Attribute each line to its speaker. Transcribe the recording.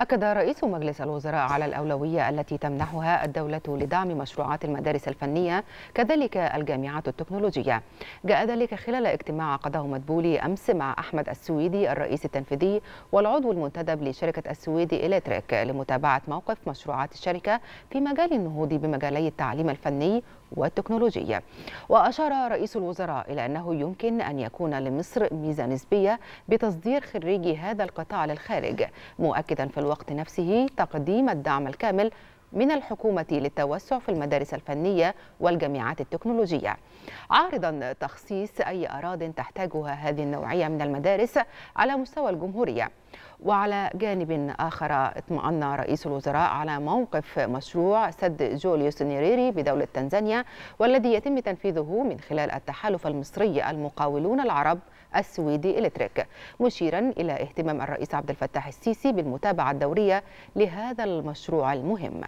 Speaker 1: أكد رئيس مجلس الوزراء على الأولوية التي تمنحها الدولة لدعم مشروعات المدارس الفنية كذلك الجامعات التكنولوجية جاء ذلك خلال اجتماع عقده مدبولي أمس مع أحمد السويدي الرئيس التنفيذي والعضو المنتدب لشركة السويدي إلكتريك لمتابعة موقف مشروعات الشركة في مجال النهوض بمجالي التعليم الفني والتكنولوجية وأشار رئيس الوزراء إلى أنه يمكن أن يكون لمصر ميزة نسبية بتصدير خريجي هذا القطاع للخارج مؤكدا في الوقت نفسه تقديم الدعم الكامل من الحكومة للتوسع في المدارس الفنية والجامعات التكنولوجية عارضا تخصيص أي أراض تحتاجها هذه النوعية من المدارس على مستوى الجمهورية وعلى جانب آخر اطمأن رئيس الوزراء على موقف مشروع سد جوليوس نيريري بدولة تنزانيا والذي يتم تنفيذه من خلال التحالف المصري المقاولون العرب السويدي إلتريك مشيرا إلى اهتمام الرئيس عبد الفتاح السيسي بالمتابعة الدورية لهذا المشروع المهم